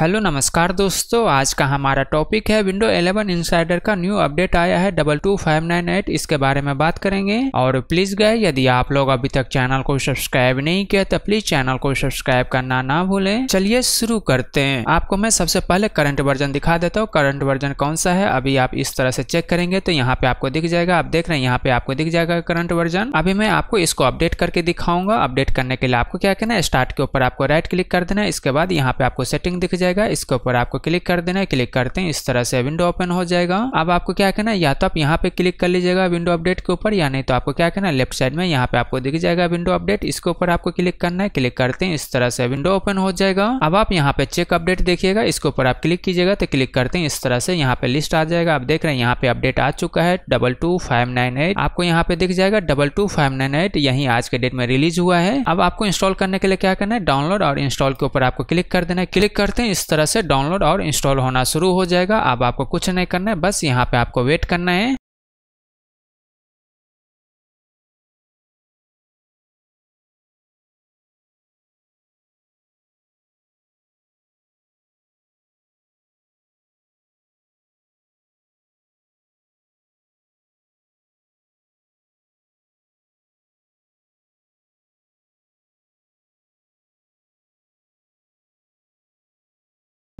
hello नमस्कार दोस्तों आज का हमारा टॉपिक है विंडो 11 इनसाइडर का न्यू अपडेट आया है double two five nine eight इसके बारे में बात करेंगे और प्लीज गए यदि आप लोग अभी तक चैनल को सब्सक्राइब नहीं किया तो प्लीज चैनल को सब्सक्राइब करना ना भूलें चलिए शुरू करते हैं आपको मैं सबसे पहले करंट वर्जन दिखा देता हूँ करंट वर्जन कौन सा है अभी आप इस तरह से चेक करेंगे तो यहाँ पे आपको दिख जाएगा आप देख रहे हैं यहाँ पे आपको दिख जाएगा करंट वर्जन अभी मैं आपको इसको अपडेट करके दिखाऊंगा अपडेट करने के लिए आपको क्या करना है स्टार्ट के ऊपर आपको राइट क्लिक कर देना है इसके बाद यहाँ पे आपको सेटिंग दिख जाएगा जाएगा इसके ऊपर आपको क्लिक कर देना है क्लिक करते हैं इस तरह से विंडो ओपन हो जाएगा अब आपको क्या करना है या तो आप यहाँ पे क्लिक कर लीजिएगा विंडो अपडेट के ऊपर या नहीं तो आपको क्या करना है लेफ्ट साइड में यहाँ पे आपको दिख जाएगा विंडो अपडेट इसके ऊपर आपको क्लिक करना है क्लिक करते हैं इस तरह से विंडो ओपन हो जाएगा अब आप यहाँ पे चेक अपडेट देखिएगा इसके ऊपर आप क्लिक कीजिएगा तो क्लिक करते हैं इस तरह से यहाँ पे लिस्ट आ जाएगा आप देख रहे हैं यहाँ पे अपडेट आ चुका है double two five nine eight आपको यहाँ पे दिख जाएगा double two five nine eight यही आज के डेट में रिलीज हुआ है अब आपको इंस्टॉल करने के लिए क्या करना है डाउनलोड और इंस्टॉल के ऊपर आपको क्लिक कर देना है क्लिक करते हैं इस तरह से डाउनलोड और इंस्टॉल होना शुरू हो जाएगा अब आपको कुछ नहीं करना है बस यहाँ पे आपको वेट करना है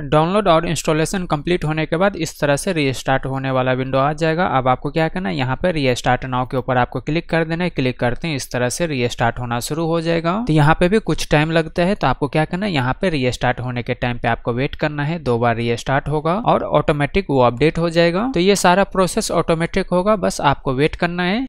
डाउनलोड और इंस्टॉलेशन कंप्लीट होने के बाद इस तरह से रीस्टार्ट होने वाला विंडो आ जाएगा अब आपको क्या करना है यहाँ पर रीस्टार्ट नाव के ऊपर आपको क्लिक कर देना है क्लिक करते हैं इस तरह से रीस्टार्ट होना शुरू हो जाएगा तो यहाँ पे भी कुछ टाइम लगता है तो आपको क्या करना है यहाँ पे रीस्टार्ट होने के टाइम पे आपको वेट करना है दो बार रीस्टार्ट होगा और ऑटोमेटिक वो अपडेट हो जाएगा तो ये सारा प्रोसेस ऑटोमेटिक होगा बस आपको वेट करना है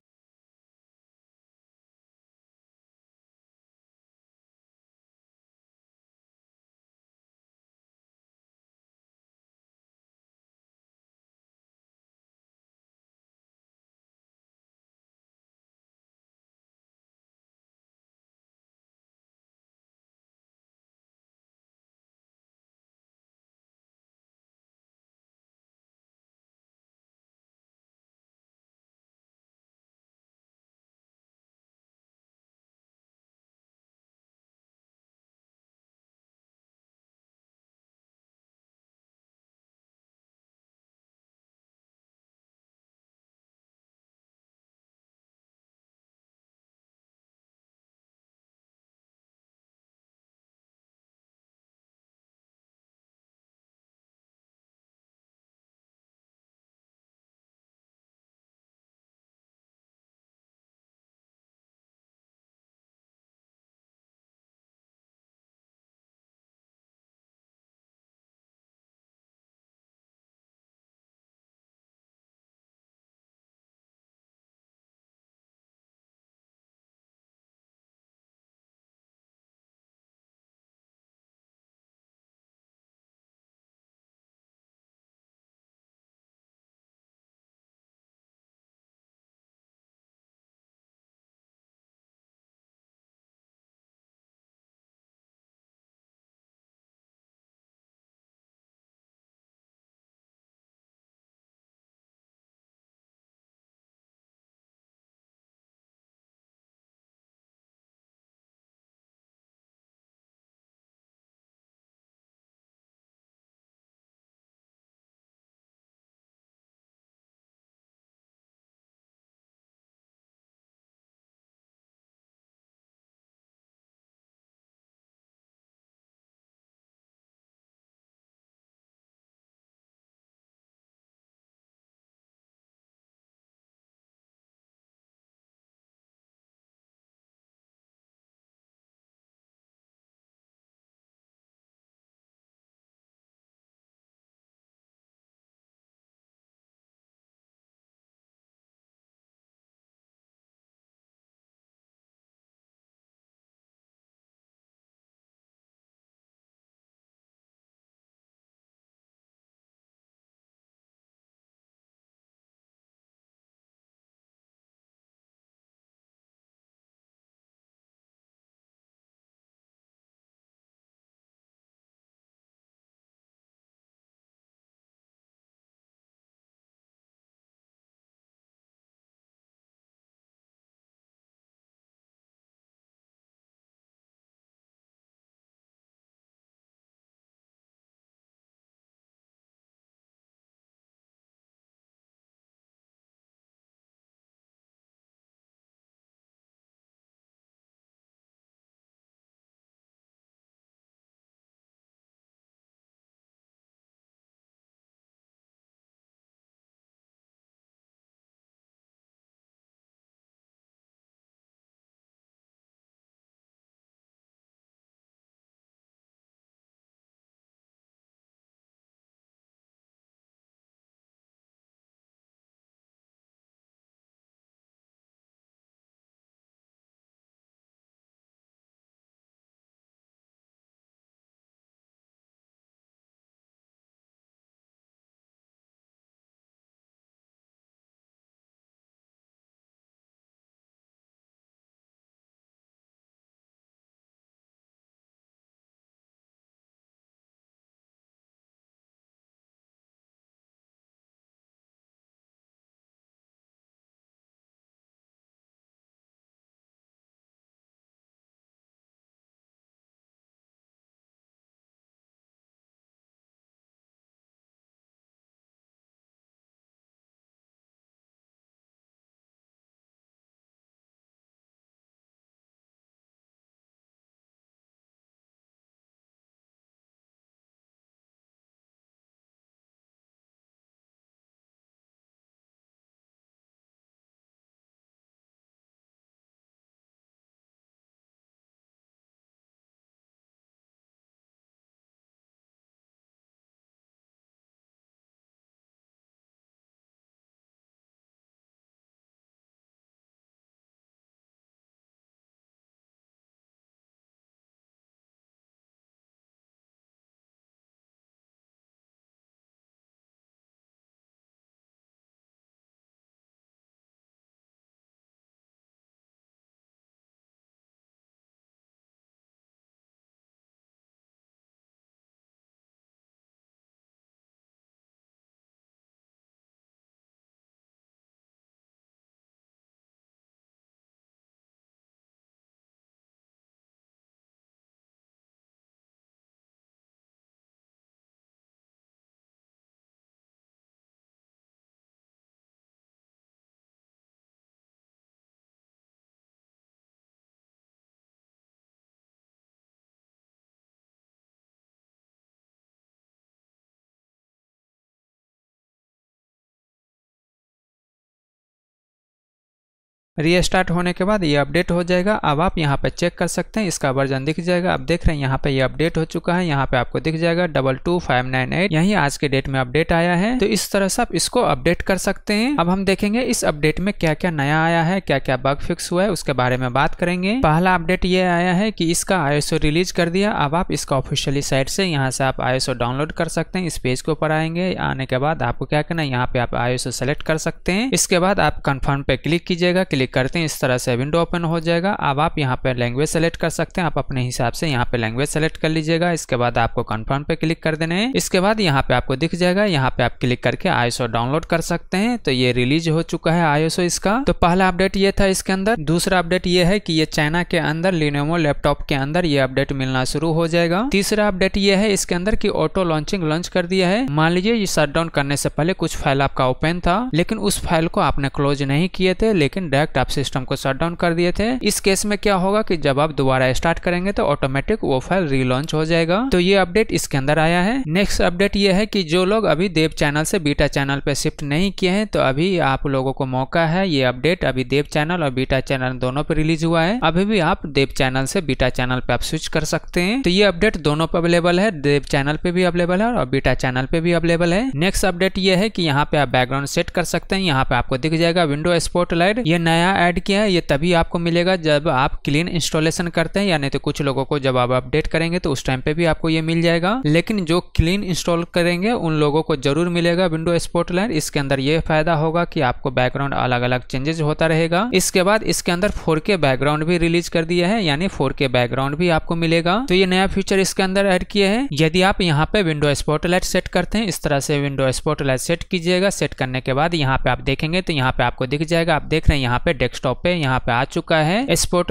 रीस्टार्ट होने के बाद ये अपडेट हो जाएगा अब आप यहाँ पे चेक कर सकते हैं इसका वर्जन दिख जाएगा आप देख रहे हैं यहाँ पे ये अपडेट हो चुका है यहाँ पे आपको दिख जाएगा double two five nine eight यही आज के डेट में अपडेट आया है तो इस तरह से आप इसको अपडेट कर सकते हैं अब हम देखेंगे इस अपडेट में क्या क्या नया आया है क्या क्या बग फिक्स हुआ है उसके बारे में बात करेंगे पहला अपडेट ये आया है की इसका आयोसो रिलीज कर दिया अब आप इसका ऑफिशियली साइट से यहाँ से आप आयोसो डाउनलोड कर सकते हैं इस पेज के ऊपर आएंगे आने के बाद आपको क्या करना है यहाँ पे आप आयोसो सेलेक्ट कर सकते हैं इसके बाद आप कन्फर्म पे क्लिक कीजिएगा क्लिक क्लिक करते हैं इस तरह से विंडो ओपन हो जाएगा अब आप यहाँ पर लैंग्वेज सेलेक्ट कर सकते हैं आप अपने हिसाब से यहाँ पे लैंग्वेज सेलेक्ट कर लीजिएगा इसके बाद आपको कन्फर्म पे क्लिक कर देने है इसके बाद यहाँ पे आपको दिख जाएगा यहाँ पे आप क्लिक करके आईएसओ डाउनलोड कर सकते हैं तो ये रिलीज हो चुका है आईएसओ इसका तो पहला अपडेट ये था इसके अंदर दूसरा अपडेट ये है की ये चाइना के अंदर लिनोमो लैपटॉप के अंदर ये अपडेट मिलना शुरू हो जाएगा तीसरा अपडेट ये है इसके अंदर की ऑटो लॉन्चिंग लॉन्च कर दिया है मान लीजिए ये शट करने से पहले कुछ फाइल आपका ओपन था लेकिन उस फाइल को आपने क्लोज नहीं किए थे लेकिन डायरेक्ट आप सिस्टम को शट डाउन कर दिए थे इस केस में क्या होगा कि जब आप दोबारा स्टार्ट करेंगे तो ऑटोमेटिक वो फाइल रीलॉन्च हो जाएगा तो ये अपडेट इसके अंदर आया है नेक्स्ट अपडेट ये है कि जो लोग अभी देव चैनल से बीटा चैनल पे शिफ्ट नहीं किए हैं तो अभी आप लोगों को मौका है ये अपडेट अभी देव चैनल और बीटा चैनल दोनों पे रिलीज हुआ है अभी भी आप देव चैनल से बीटा चैनल पे आप स्विच कर सकते हैं तो ये अपडेट दोनों पे अवेलेबल है देव चैनल पे भी अवेलेबल है और बीटा चैनल पे भी अवेलेबल है नेक्स्ट अपडेट ये है कि यहाँ पे आप बैकग्राउंड सेट कर सकते हैं यहाँ पे आपको दिख जाएगा विंडो स्पोर्ट ये नया नया ऐड किया है ये तभी आपको मिलेगा जब आप क्लीन इंस्टॉलेशन करते हैं यानी तो कुछ लोगों को जब आप अपडेट करेंगे तो उस टाइम पे भी आपको ये मिल जाएगा लेकिन जो क्लीन इंस्टॉल करेंगे उन लोगों को जरूर मिलेगा विंडो स्पॉटलाइन इसके अंदर ये फायदा होगा कि आपको बैकग्राउंड अलग अलग चेंजेस होता रहेगा इसके बाद इसके अंदर फोर बैकग्राउंड भी रिलीज कर दिया है यानी फोर बैकग्राउंड भी आपको मिलेगा तो ये नया फीचर इसके अंदर एड किए है यदि आप यहाँ पे विंडो स्पॉटलाइट सेट करते हैं इस तरह से विंडो स्पॉटलाइट सेट कीजिएगा सेट करने के बाद यहाँ पे आप देखेंगे तो यहाँ पे आपको दिख जाएगा आप देख रहे हैं यहाँ पे पे डेस्कटॉप पे यहाँ पे आ चुका है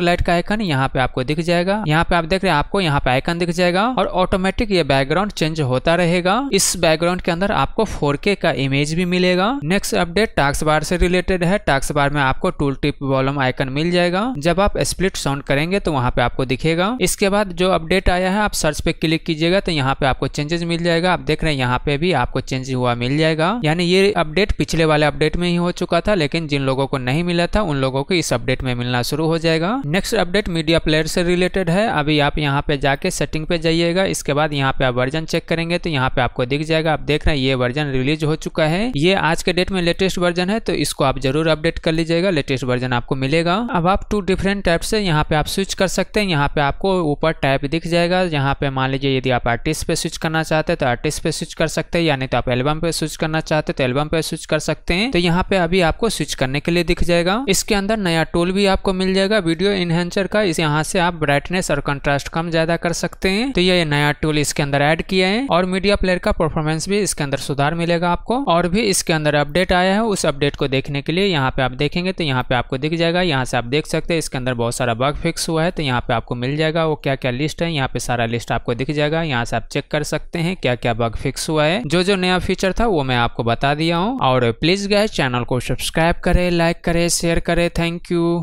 लाइट का आइकन यहाँ पे आपको दिख जाएगा यहाँ पे आप देख रहे हैं आपको यहाँ पे आइकन दिख जाएगा और ऑटोमेटिक ये बैकग्राउंड चेंज होता रहेगा इस बैकग्राउंड के अंदर आपको फोर का इमेज भी मिलेगा नेक्स्ट अपडेट टास्क बार से रिलेटेड है टास्क बार में आपको टूल टिप वॉलम आइकन मिल जाएगा जब आप स्प्लिट साउंड करेंगे तो वहाँ पे आपको दिखेगा इसके बाद जो अपडेट आया है आप सर्च पे क्लिक कीजिएगा तो यहाँ पे आपको चेंजेस मिल जाएगा आप देख रहे हैं यहाँ पे भी आपको चेंज हुआ मिल जाएगा यानी ये अपडेट पिछले वाले अपडेट में ही हो चुका था लेकिन जिन लोगों को नहीं मिला था उन लोगों को इस अपडेट में मिलना शुरू हो जाएगा नेक्स्ट अपडेट मीडिया प्लेयर से रिलेटेड है अभी आप यहाँ पे जाके सेटिंग पे जाइएगा इसके बाद यहाँ पे आप वर्जन चेक करेंगे तो यहाँ पे आपको दिख जाएगा आप देख रहे हैं ये वर्जन रिलीज हो चुका है ये आज के डेट में लेटेस्ट वर्जन है तो इसको आप जरूर अपडेट कर लीजिएगा लेटेस्ट वर्जन आपको मिलेगा अब आप टू डिफरेंट टाइप से यहाँ पे आप स्विच कर सकते हैं यहाँ पे आपको ऊपर टाइप दिख जाएगा यहाँ पे मान लीजिए यदि आप आर्टिस्ट पे स्विच करना चाहते हैं तो आर्टिस्ट पे स्विच कर सकते हैं यानी तो आप एल्बम पे स्विच करना चाहते हैं तो एल्बम पे स्विच कर सकते हैं तो यहाँ पे अभी आपको स्विच करने के लिए दिख जाएगा इस इसके अंदर नया टूल भी आपको मिल जाएगा वीडियो इन्हेंसर का इस यहाँ से आप ब्राइटनेस और कंट्रास्ट कम ज्यादा कर सकते हैं तो ये नया टूल इसके अंदर ऐड किया है और मीडिया प्लेयर का परफॉर्मेंस भी इसके अंदर सुधार मिलेगा आपको और भी इसके अंदर अपडेट आया है उस अपडेट को देखने के लिए यहाँ पे आप देखेंगे तो यहाँ पे आपको दिख जाएगा यहाँ से आप देख सकते हैं इसके अंदर बहुत सारा बग फिक्स हुआ है तो यहाँ पे आपको मिल जाएगा वो क्या क्या लिस्ट है यहाँ पे सारा लिस्ट आपको दिख जाएगा यहाँ से आप चेक कर सकते हैं क्या क्या बग फिक्स हुआ है जो जो नया फीचर था वो मैं आपको बता दिया हूँ और प्लीज गए चैनल को सब्सक्राइब करे लाइक करे शेयर करें थैंक यू